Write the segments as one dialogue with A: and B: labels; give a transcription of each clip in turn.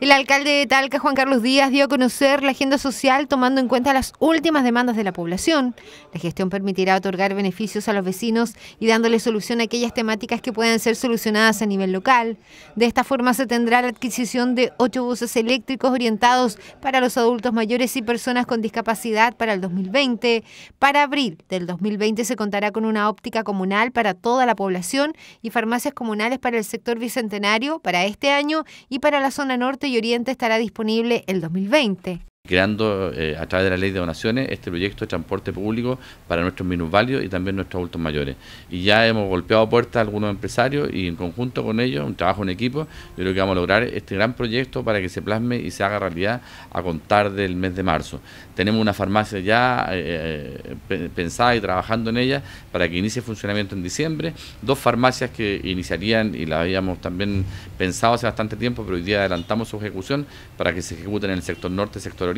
A: El alcalde de Talca, Juan Carlos Díaz, dio a conocer la agenda social tomando en cuenta las últimas demandas de la población. La gestión permitirá otorgar beneficios a los vecinos y dándole solución a aquellas temáticas que puedan ser solucionadas a nivel local. De esta forma se tendrá la adquisición de ocho buses eléctricos orientados para los adultos mayores y personas con discapacidad para el 2020. Para abril del 2020 se contará con una óptica comunal para toda la población y farmacias comunales para el sector bicentenario para este año y para la zona norte y Oriente estará disponible el 2020
B: creando eh, a través de la ley de donaciones este proyecto de transporte público para nuestros minusvalios y también nuestros adultos mayores. Y ya hemos golpeado puertas a algunos empresarios y en conjunto con ellos, un trabajo en equipo, yo creo que vamos a lograr este gran proyecto para que se plasme y se haga realidad a contar del mes de marzo. Tenemos una farmacia ya eh, eh, pensada y trabajando en ella para que inicie funcionamiento en diciembre, dos farmacias que iniciarían y la habíamos también pensado hace bastante tiempo, pero hoy día adelantamos su ejecución para que se ejecuten en el sector norte, sector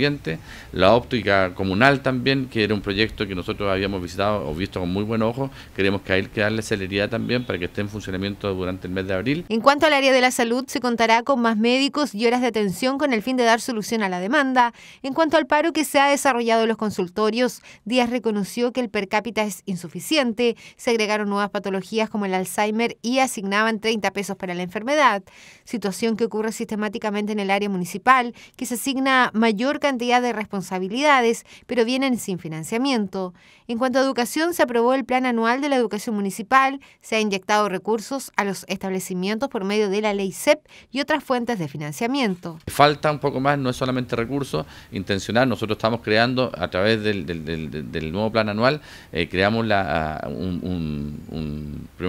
B: la óptica comunal también, que era un proyecto que nosotros habíamos visitado o visto con muy buen ojo, queremos que hay que darle celeridad también para que esté en funcionamiento durante el mes de abril.
A: En cuanto al área de la salud, se contará con más médicos y horas de atención con el fin de dar solución a la demanda. En cuanto al paro que se ha desarrollado en los consultorios, Díaz reconoció que el per cápita es insuficiente, se agregaron nuevas patologías como el Alzheimer y asignaban 30 pesos para la enfermedad, situación que ocurre sistemáticamente en el área municipal, que se asigna mayor cantidad de responsabilidades, pero vienen sin financiamiento. En cuanto a educación, se aprobó el Plan Anual de la Educación Municipal, se ha inyectado recursos a los establecimientos por medio de la ley CEP y otras fuentes de financiamiento.
B: Falta un poco más, no es solamente recursos, intencional, nosotros estamos creando a través del, nuevo Plan Anual, eh, creamos la, ah, un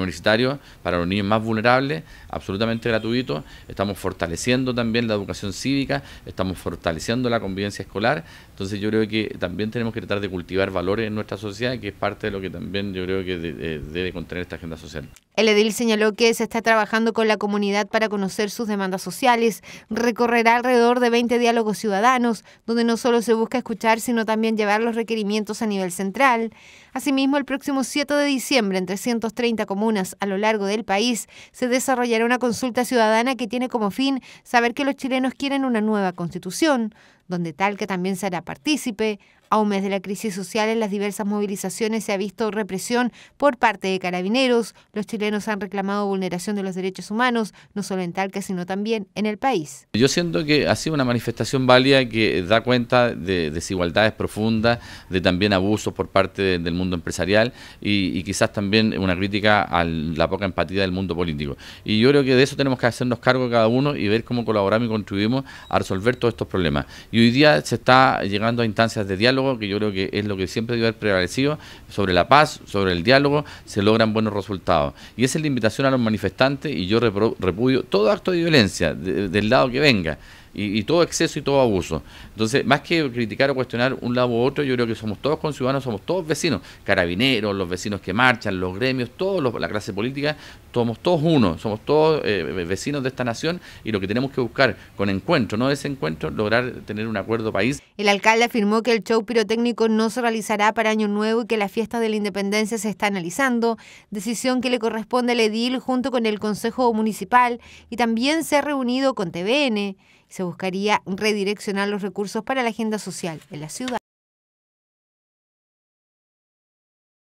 B: universitario para los niños más vulnerables, absolutamente gratuito. Estamos fortaleciendo también la educación cívica, estamos fortaleciendo la convivencia escolar. Entonces yo creo que también tenemos que tratar de cultivar valores en nuestra sociedad, que es parte de lo que también yo creo que debe contener esta agenda social.
A: El edil señaló que se está trabajando con la comunidad para conocer sus demandas sociales. Recorrerá alrededor de 20 diálogos ciudadanos, donde no solo se busca escuchar, sino también llevar los requerimientos a nivel central. Asimismo, el próximo 7 de diciembre, en 330 comunas a lo largo del país, se desarrollará una consulta ciudadana que tiene como fin saber que los chilenos quieren una nueva constitución, donde tal que también será partícipe a un mes de la crisis social en las diversas movilizaciones se ha visto represión por parte de carabineros. Los chilenos han reclamado vulneración de los derechos humanos, no solo en Talca, sino también en el país.
B: Yo siento que ha sido una manifestación válida que da cuenta de desigualdades profundas, de también abusos por parte del mundo empresarial y, quizás también una crítica a la poca empatía del mundo político. Y yo creo que de eso tenemos que hacernos cargo cada uno y ver cómo colaboramos y contribuimos a resolver todos estos problemas. Y hoy día se está llegando a instancias de diálogo que yo creo que es lo que siempre debe haber prevalecido, sobre la paz, sobre el diálogo, se logran buenos resultados. Y esa es la invitación a los manifestantes y yo repudio todo acto de violencia, del lado que venga y, todo exceso y todo abuso. Entonces, más que criticar o cuestionar un lado u otro, yo creo que somos todos conciudadanos, somos todos vecinos, carabineros, los vecinos que marchan, los gremios, todos la clase política, somos todos uno, somos todos eh, eh, vecinos de esta nación y lo que tenemos que buscar con encuentro, no desencuentro, lograr tener un acuerdo país.
A: El alcalde afirmó que el show pirotécnico no se realizará para Año Nuevo y que la fiesta de la independencia se está analizando, decisión que le corresponde al edil junto con el Consejo Municipal y también se ha reunido con TVN se buscaría redireccionar los recursos para la agenda social en la ciudad.